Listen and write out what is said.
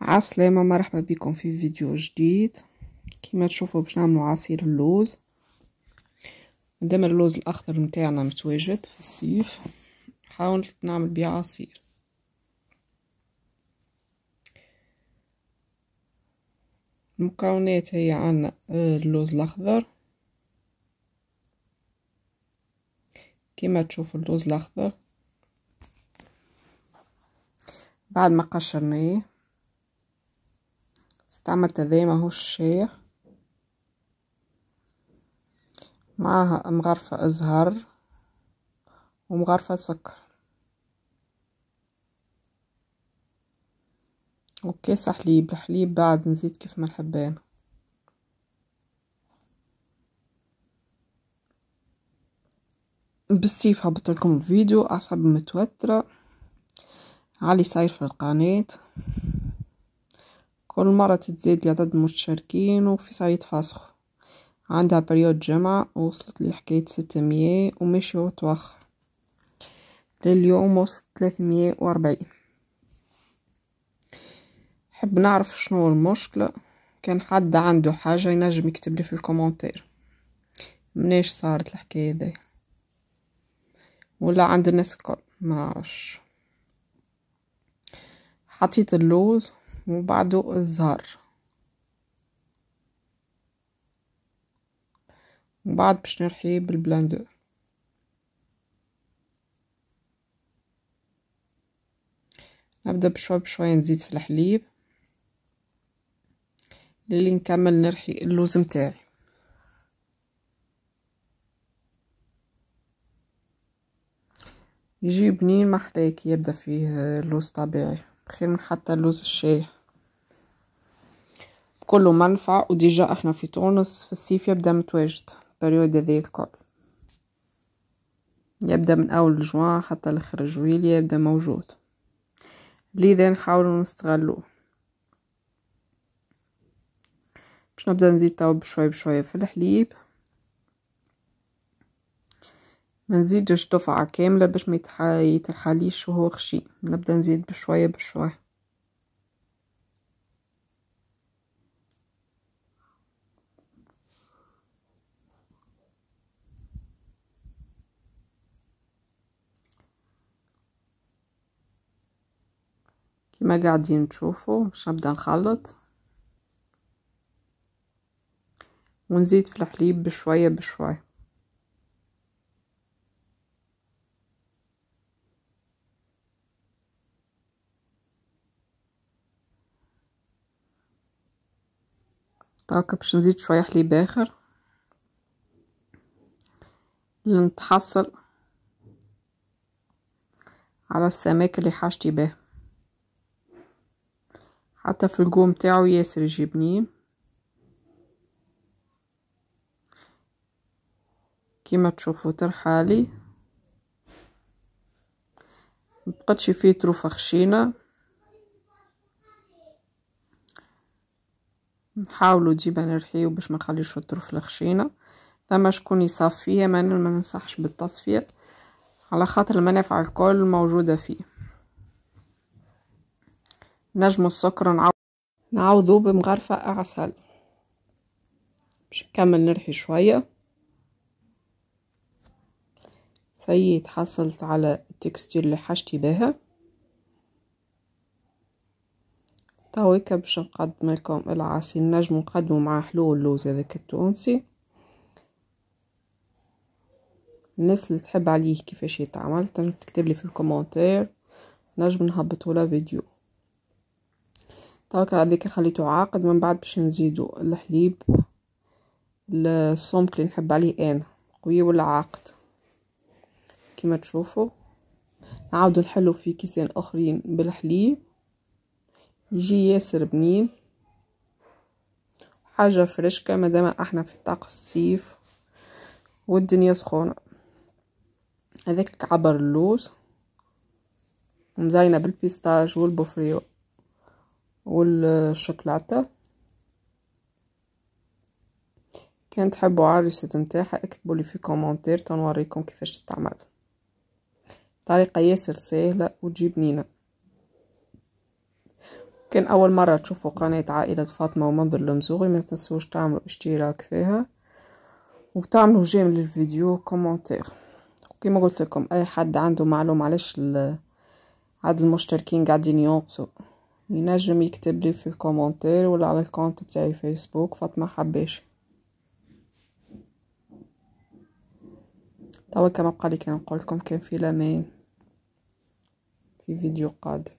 عسلامة مرحبا بكم في فيديو جديد كما تشوفوا باش نعملو عصير اللوز مادام اللوز الاخضر نتاعنا متواجد في الصيف حاولت نعمل بيه عصير المكونات هي عنا آه، اللوز الاخضر كما تشوفوا اللوز الاخضر بعد ما قشرناه استعمل ما اهو الشاي معاها مغرفة ازهر ومغرفة سكر وكاسة حليب الحليب بعد نزيد كيف ما نحب بالسيف هبط لكم الفيديو اعصاب متوترة علي صاير في القناة والمرة تتزايد لعدد المشاركين وفي صعيد فاسخ عندها بريود جمعة وصلت لحكاية ستمية ومشي وتوخ لليوم وصلت ثلاثمية وأربعين حب نعرف شنو المشكلة كان حد عنده حاجة ينجم يكتبلي في الكومنتير مناش صارت الحكاية دي ولا عند الناس الكل ما نعرفش حطيت اللوز وبعده الزهر من بعد باش نرحي بالبلاندور نبدا بشوي بشوي نزيد في الحليب للي نكمل نرحي اللوز متاعي يجي بنين محلاك يبدا فيه اللوز طبيعي خير من حتى اللوز الشاي كله منفعة وديجا احنا في تونس في الصيف يبدا متواجد البريود هذي الكل يبدا من اول جوان حتى لاخر جويلية يبدا موجود لذا نحاولو نستغلوه باش نبدا نزيد توا بشوي بشوي في الحليب ما نزيدش دفعة كاملة باش ما يتحاليش وهو خشي نبدا نزيد بشوية بشوية كما قاعدين تشوفوا باش نبدا نخلط ونزيد في الحليب بشويه بشويه طاقه باش نزيد شويه حليب اخر لنتحصل على السماك اللي حاجتي به حتى في القوم تاعو ياسر يجيبني كيما تشوفوا ترحالي مبقتش فيه تروفة خشينة نحاولوا ديما نرحيو باش ما نخليوش الطروف الخشينه ثم شكون يصفيها ما ننصحش بالتصفيه على خاطر المنافع الكل موجوده فيه نجم السكر نعوض نعوضه بمغرفة عسل باش نكمل نرحي شوية سيد حصلت على التكستير اللي حشتي بها طويكة باش نقدم لكم العصير نجم نقدمه مع حلو اللوز هذاك التونسي الناس اللي تحب عليه كيفاش يتعمل تكتب لي في الكومنتير نجم نهبطوا لا فيديو توكا هذيك خليته عاقد من بعد باش نزيدو الحليب السمك اللي نحب عليه انا قوي ولا عاقد كما تشوفوا نعاودو نحلو في كيسان اخرين بالحليب يجي ياسر بنين حاجة فريشكة مادام احنا في طاق الصيف والدنيا سخونة هذاك عبر اللوز مزينة بالبيستاج والبوفريو والشوكولاتة كان تحبوا عالريسيت نتاعها اكتبوا لي في كومنتير تنوريكم كيفاش تتعمل طريقة ياسر سهلة وتجيب نينة كان أول مرة تشوفوا قناة عائلة فاطمة ومنظر المزوغي ما تنسوش تعملوا اشتراك فيها وتعملوا جيم للفيديو كومنتير كما قلت لكم أي حد عنده معلومة علاش عدد المشتركين قاعدين ينقصوا ينجم يكتب لي في الكومنتير ولا على الكونت بتاعي فيسبوك فاطمه حباشي توا كما بقالي لي كنقول لكم كان في لامين في فيديو قادم